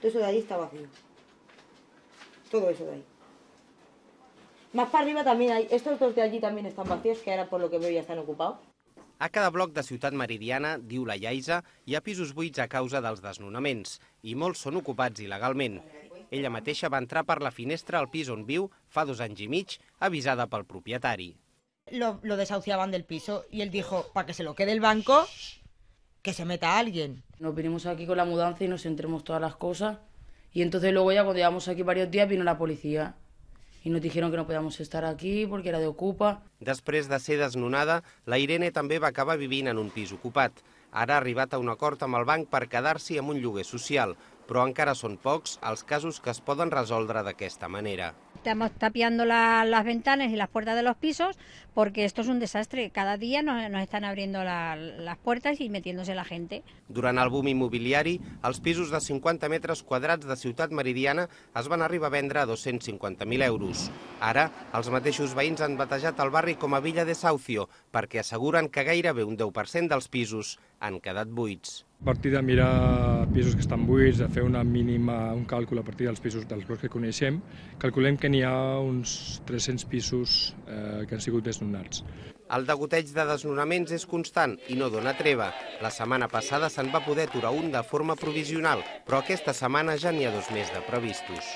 Todo eso de ahí está vacío. Todo eso de ahí. Más para arriba también hay... Estos dos de allí también están vacíos, que ahora por lo que veo ya están ocupados. A cada bloc de Ciutat Meridiana, diu la Iaisa, hi ha pisos buits a causa dels desnonaments i molts són ocupats il·legalment. Ella mateixa va entrar per la finestra al pis on viu fa dos anys i mig, avisada pel propietari. Lo, lo desahuciaban del piso y él dijo, para que se lo quede el banco, que se meta alguien. Nos vinimos aquí con la mudanza y nos entremos todas las cosas. Y entonces luego ya cuando llevamos aquí varios días vino la policía i nos dijeron que no podíamos estar aquí porque era de ocupa. Després de ser desnonada, la Irene també va acabar vivint en un pis ocupat. Ara ha arribat a un acord amb el banc per quedar-s'hi amb un lloguer social, però encara són pocs els casos que es poden resoldre d'aquesta manera estamos tapiando la, las ventanas y las puertas de los pisos porque esto es un desastre. Cada día nos, nos están abriendo la, las puertas y metiéndose la gente. Durant el boom immobiliari, els pisos de 50 metres quadrats de Ciutat Meridiana es van arribar a vendre a 250.000 euros. Ara, els mateixos veïns han batejat el barri com a Villa de Saucio perquè asseguren que gairebé un 10% dels pisos han quedat buits. A partir de mirar pisos que estan buits, de fer una mínima, un càlcul a partir dels pisos dels blocs que coneixem, calculem que n'hi ha uns 300 pisos eh, que han sigut desnonats. El degoteig de desnonaments és constant i no dona treva. La setmana passada se'n va poder aturar un de forma provisional, però aquesta setmana ja n'hi ha dos més de previstos.